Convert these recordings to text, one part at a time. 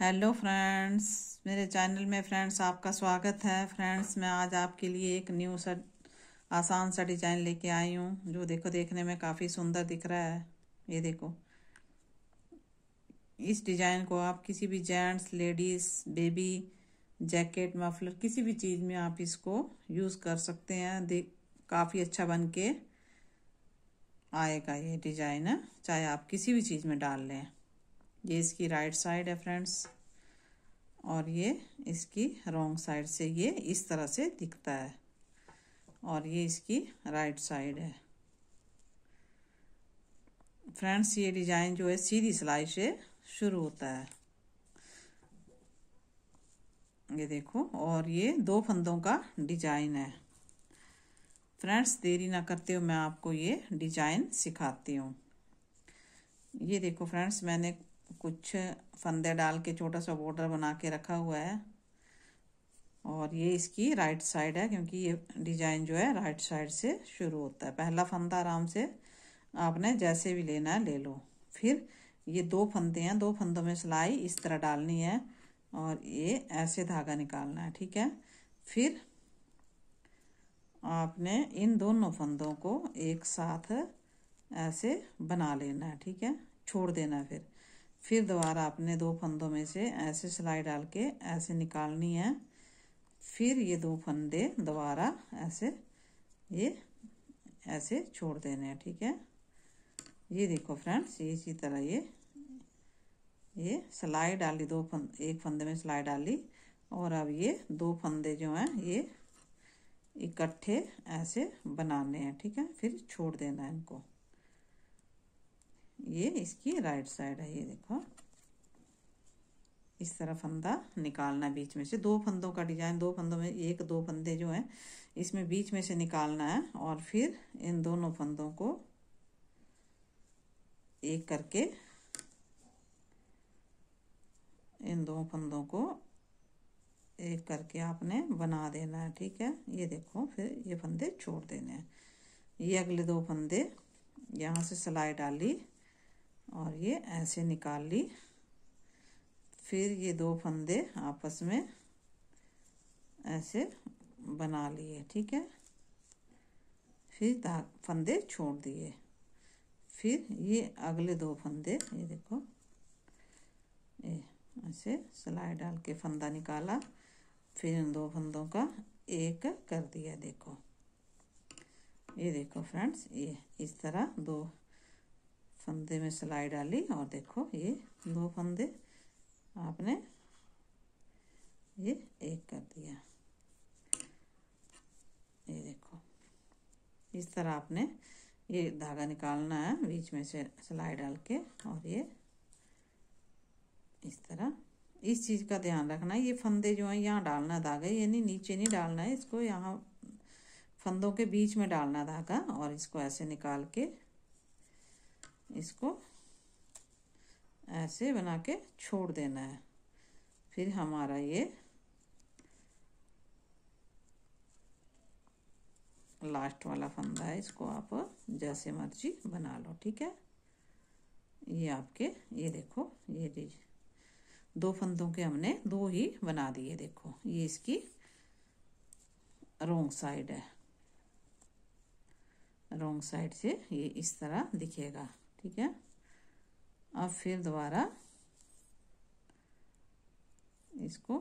hello friends मेरे channel में friends आपका स्वागत है फ्रेंड्स मैं आज आपके लिए एक न्यू सा आसान सा डिजाइन लेके आई हूँ जो देखो देखने में काफ़ी सुंदर दिख रहा है ये देखो इस डिजाइन को आप किसी भी gents ladies baby jacket muffler किसी भी चीज़ में आप इसको यूज़ कर सकते हैं देख काफ़ी अच्छा बन के आएगा ये डिजाइन चाहे आप किसी भी चीज़ में डाल लें ये इसकी राइट साइड है फ्रेंड्स और ये इसकी रॉन्ग साइड से ये इस तरह से दिखता है और ये इसकी राइट साइड है फ्रेंड्स ये डिजाइन जो है सीधी सिलाई से शुरू होता है ये देखो और ये दो फंदों का डिजाइन है फ्रेंड्स देरी ना करते हुए मैं आपको ये डिजाइन सिखाती हूँ ये देखो फ्रेंड्स मैंने कुछ फंदे डाल के छोटा सा बॉर्डर बना के रखा हुआ है और ये इसकी राइट साइड है क्योंकि ये डिजाइन जो है राइट साइड से शुरू होता है पहला फंदा आराम से आपने जैसे भी लेना है ले लो फिर ये दो फंदे हैं दो फंदों में सिलाई इस तरह डालनी है और ये ऐसे धागा निकालना है ठीक है फिर आपने इन दोनों फंदों को एक साथ ऐसे बना लेना है ठीक है छोड़ देना है फिर फिर दोबारा आपने दो फंदों में से ऐसे सिलाई डाल के ऐसे निकालनी है फिर ये दो फंदे दोबारा ऐसे ये ऐसे छोड़ देने हैं ठीक है ये देखो फ्रेंड्स ये इसी तरह ये ये सिलाई डाली दो फंद एक फंदे में सिलाई डाली और अब ये दो फंदे जो हैं ये इकट्ठे ऐसे बनाने हैं ठीक है फिर छोड़ देना है इनको ये इसकी राइट साइड है ये देखो इस तरह फंदा निकालना बीच में से दो फंदों का डिजाइन दो फंदों में एक दो फंदे जो है इसमें बीच में से निकालना है और फिर इन दोनों फंदों को एक करके इन दो फंदों को एक करके आपने बना देना है ठीक है ये देखो फिर ये फंदे छोड़ देने हैं ये अगले दो फंदे यहाँ से सिलाई डाली और ये ऐसे निकाल ली फिर ये दो फंदे आपस में ऐसे बना लिए ठीक है फिर धाग फंदे छोड़ दिए फिर ये अगले दो फंदे ये देखो ये ऐसे सिलाई डाल के फंदा निकाला फिर इन दो फंदों का एक कर दिया देखो ये देखो फ्रेंड्स ये इस तरह दो फंदे में सिलाई डाली और देखो ये दो फंदे आपने ये एक कर दिया ये देखो इस तरह आपने ये धागा निकालना है बीच में से सिलाई डाल के और ये इस तरह इस चीज़ का ध्यान रखना है ये फंदे जो है यहाँ डालना धागा ये नहीं नीचे नहीं डालना है इसको यहाँ फंदों के बीच में डालना धागा और इसको ऐसे निकाल के इसको ऐसे बना के छोड़ देना है फिर हमारा ये लास्ट वाला फंदा है इसको आप जैसे मर्जी बना लो ठीक है ये आपके ये देखो ये चीज दो फंदों के हमने दो ही बना दिए देखो ये इसकी रोंग साइड है रोंग साइड से ये इस तरह दिखेगा ठीक है अब फिर दोबारा इसको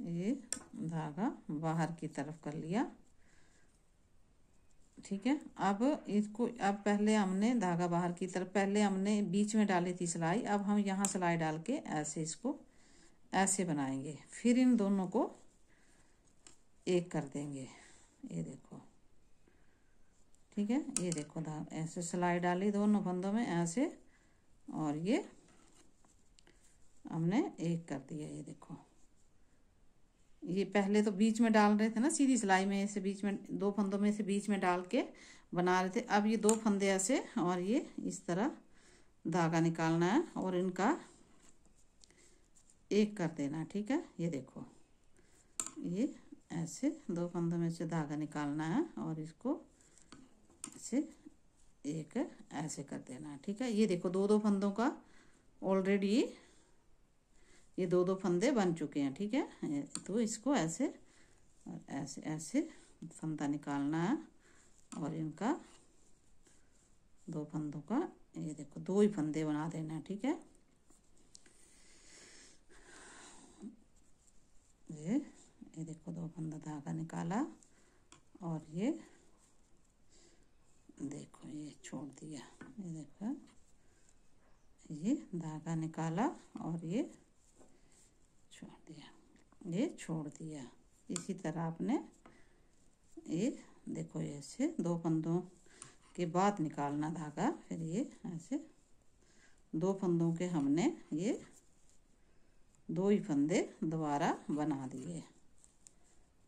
ये धागा बाहर की तरफ कर लिया ठीक है अब इसको अब पहले हमने धागा बाहर की तरफ पहले हमने बीच में डाली थी सिलाई अब हम यहाँ सिलाई डाल के ऐसे इसको ऐसे बनाएंगे फिर इन दोनों को एक कर देंगे ये देखो ठीक है ये देखो धाग ऐसे सिलाई डाली दोनों फंदों में ऐसे और ये हमने एक कर दिया ये देखो ये पहले तो बीच में डाल रहे थे ना सीधी सिलाई में ऐसे बीच में दो फंदों में से बीच में डाल के बना रहे थे अब ये दो फंदे ऐसे और ये इस तरह धागा निकालना है और इनका एक कर देना ठीक है ये देखो ये ऐसे दो फंदों में से धागा निकालना है और इसको से एक ऐसे कर देना ठीक है ये देखो दो दो फंदों का ऑलरेडी ये दो दो फंदे बन चुके हैं ठीक है तो इसको ऐसे और ऐसे ऐसे फंदा निकालना है और इनका दो फंदों का ये देखो दो ही फंदे बना देना है ठीक है ये ये देखो दो फंदा धागा निकाला और ये देखो ये छोड़ दिया ये देखो ये धागा निकाला और ये छोड़ दिया ये छोड़ दिया इसी तरह आपने ये देखो ये ऐसे दो फंदों के बाद निकालना धागा फिर ये ऐसे दो फंदों के हमने ये दो ही फंदे दोबारा बना दिए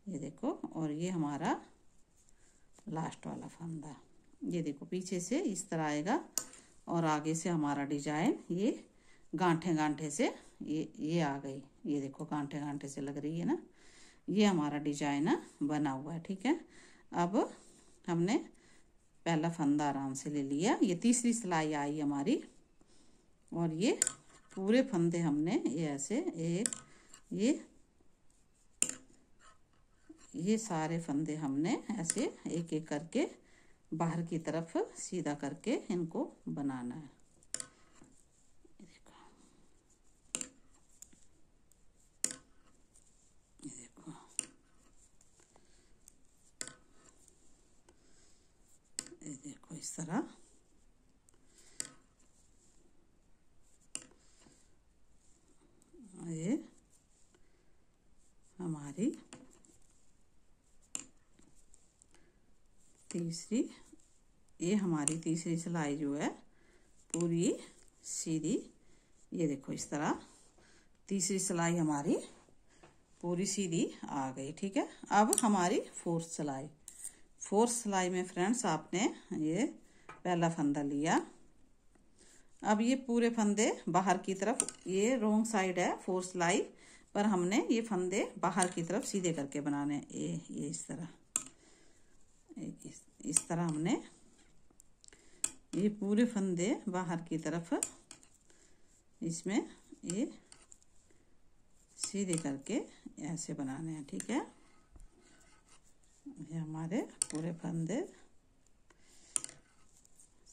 ये देखो और ये हमारा लास्ट वाला फंदा ये देखो पीछे से इस तरह आएगा और आगे से हमारा डिजाइन ये गांठे गांठे से ये ये आ गई ये देखो गांठे गांठे से लग रही है ना ये हमारा डिजाइन बना हुआ है ठीक है अब हमने पहला फंदा आराम से ले लिया ये तीसरी सिलाई आई हमारी और ये पूरे फंदे हमने ये ऐसे एक ये ये सारे फंदे हमने ऐसे एक एक करके बाहर की तरफ सीधा करके इनको बनाना है देखो इस तरह तीसरी ये हमारी तीसरी सिलाई जो है पूरी सीधी ये देखो इस तरह तीसरी सिलाई हमारी पूरी सीधी आ गई ठीक है अब हमारी फोर्थ सिलाई फोर्थ सिलाई में फ्रेंड्स आपने ये पहला फंदा लिया अब ये पूरे फंदे बाहर की तरफ ये रोंग साइड है फोर्थ सिलाई पर हमने ये फंदे बाहर की तरफ सीधे करके बनाने ये ये इस तरह एक इस तरह इस तरह हमने ये पूरे फंदे बाहर की तरफ इसमें ये सीधे करके ऐसे बनाने हैं ठीक है ये हमारे पूरे फंदे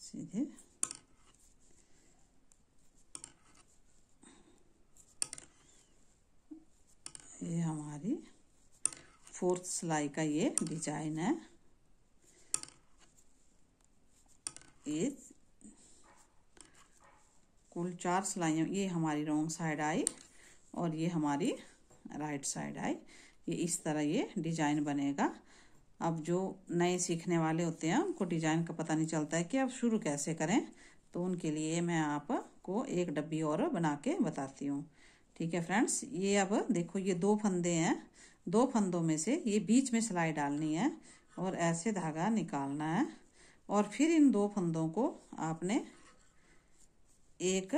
सीधे ये हमारी फोर्थ सिलाई का ये डिजाइन है इज कुल चार सिलाइयों ये हमारी रॉन्ग साइड आई और ये हमारी राइट साइड आई ये इस तरह ये डिजाइन बनेगा अब जो नए सीखने वाले होते हैं उनको डिजाइन का पता नहीं चलता है कि अब शुरू कैसे करें तो उनके लिए मैं आपको एक डब्बी और बना के बताती हूँ ठीक है फ्रेंड्स ये अब देखो ये दो फंदे हैं दो फंदों में से ये बीच में सिलाई डालनी है और ऐसे धागा निकालना है और फिर इन दो फंदों को आपने एक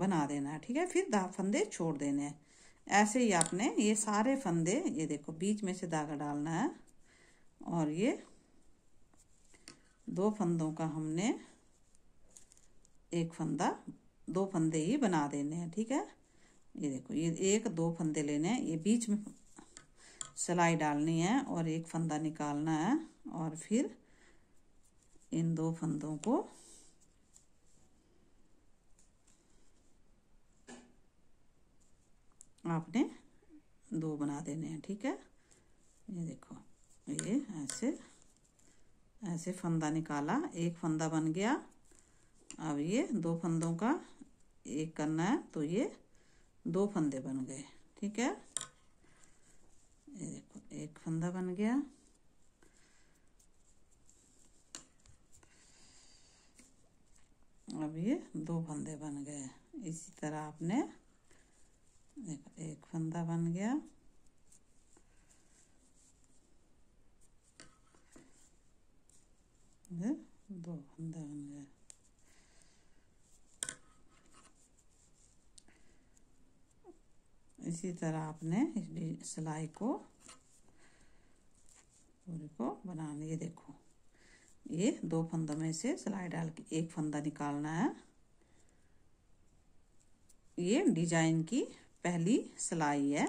बना देना है ठीक है फिर दा फंदे छोड़ देने हैं ऐसे ही आपने ये सारे फंदे ये देखो बीच में से धागा डालना है और ये दो फंदों का हमने एक फंदा दो फंदे ही बना देने हैं ठीक है ये देखो ये एक दो फंदे लेने हैं ये बीच में सिलाई डालनी है और एक फंदा निकालना है और फिर इन दो फंदों को आपने दो बना देने हैं ठीक है ये देखो ये ऐसे ऐसे फंदा निकाला एक फंदा बन गया अब ये दो फंदों का एक करना है तो ये दो फंदे बन गए ठीक है ये देखो एक फंदा बन गया ये दो फंदे बन गए इसी तरह आपने एक फंदा बन गया ये दो फंदे बन गए इसी तरह आपने इस सिलाई को पूरी को बनानी है देखो ये दो फंदों में से सिलाई डाल के एक फंदा निकालना है ये डिजाइन की पहली सिलाई है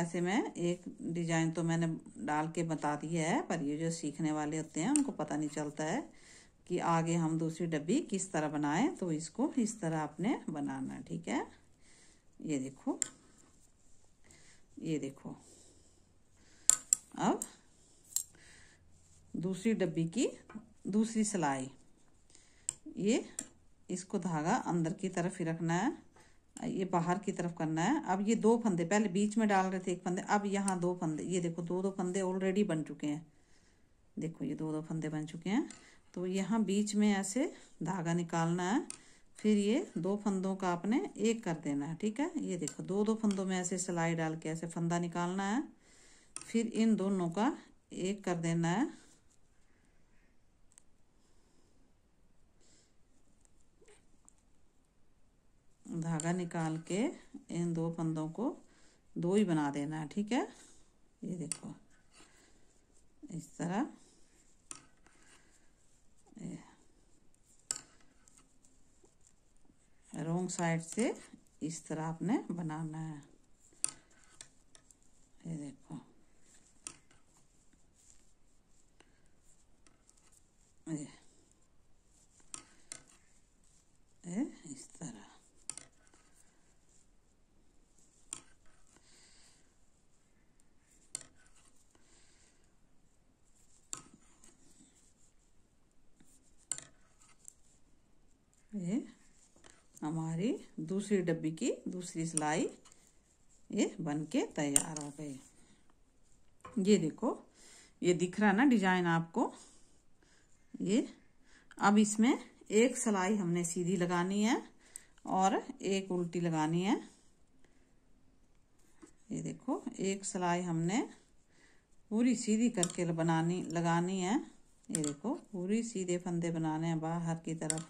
ऐसे में एक डिजाइन तो मैंने डाल के बता दिया है पर ये जो सीखने वाले होते हैं उनको पता नहीं चलता है कि आगे हम दूसरी डब्बी किस तरह बनाएं तो इसको इस तरह आपने बनाना ठीक है ये देखो ये देखो अब दूसरी डब्बी की दूसरी सिलाई ये इसको धागा अंदर की तरफ ही रखना है ये बाहर की तरफ करना है अब ये दो फंदे पहले बीच में डाल रहे थे एक फंदे अब यहाँ दो फंदे ये देखो दो दो फंदे ऑलरेडी बन चुके हैं देखो ये दो दो फंदे बन चुके हैं तो यहाँ बीच में ऐसे धागा निकालना है फिर ये दो फंदों का आपने एक कर देना है ठीक है ये देखो दो दो फंदों में ऐसे सिलाई डाल के ऐसे फंदा निकालना है फिर इन दोनों का एक कर देना है धागा निकाल के इन दो फंदों को दो ही बना देना है ठीक है ये देखो इस तरह रोंग साइड से इस तरह आपने बनाना है ये देखो हमारी दूसरी डब्बी की दूसरी सिलाई ये बन के तैयार हो गई ये देखो ये दिख रहा ना डिजाइन आपको ये अब इसमें एक सिलाई हमने सीधी लगानी है और एक उल्टी लगानी है ये देखो एक सिलाई हमने पूरी सीधी करके बनानी लगानी है ये देखो पूरी सीधे फंदे बनाने हैं बाहर की तरफ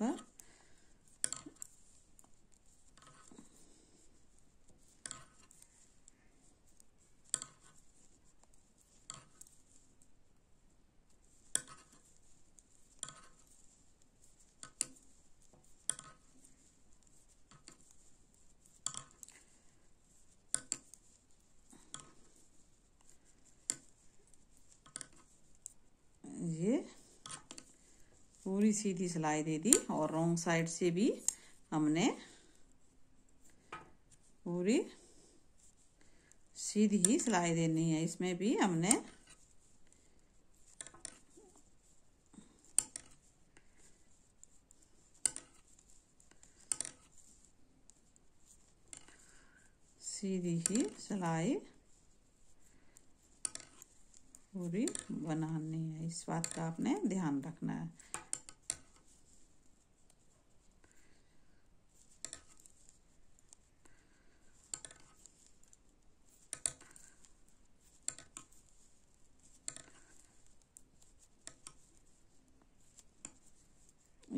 पूरी सीधी सिलाई दे दी और रोंग साइड से भी हमने पूरी सीधी ही सिलाई देनी है इसमें भी हमने सीधी ही सिलाई पूरी बनानी है इस बात का आपने ध्यान रखना है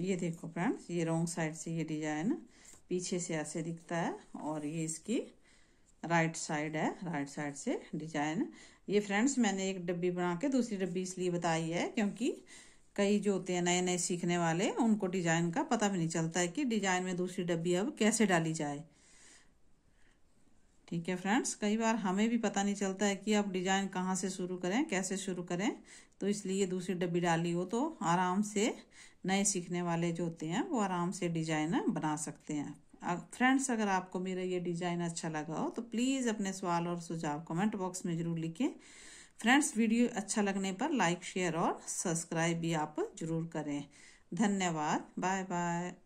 ये देखो फ्रेंड्स ये रॉन्ग साइड से ये डिजाइन पीछे से ऐसे दिखता है और ये इसकी राइट साइड है राइट साइड से डिजाइन ये फ्रेंड्स मैंने एक डब्बी बना के दूसरी डब्बी इसलिए बताई है क्योंकि कई जो होते हैं नए नए सीखने वाले उनको डिजाइन का पता भी नहीं चलता है कि डिजाइन में दूसरी डब्बी अब कैसे डाली जाए ठीक है फ्रेंड्स कई बार हमें भी पता नहीं चलता है कि आप डिजाइन कहाँ से शुरू करें कैसे शुरू करें तो इसलिए दूसरी डब्बी डाली हो तो आराम से नए सीखने वाले जो होते हैं वो आराम से डिजाइन बना सकते हैं फ्रेंड्स अगर आपको मेरा ये डिज़ाइन अच्छा लगा हो तो प्लीज़ अपने सवाल और सुझाव कमेंट बॉक्स में ज़रूर लिखें फ्रेंड्स वीडियो अच्छा लगने पर लाइक शेयर और सब्सक्राइब भी आप ज़रूर करें धन्यवाद बाय बाय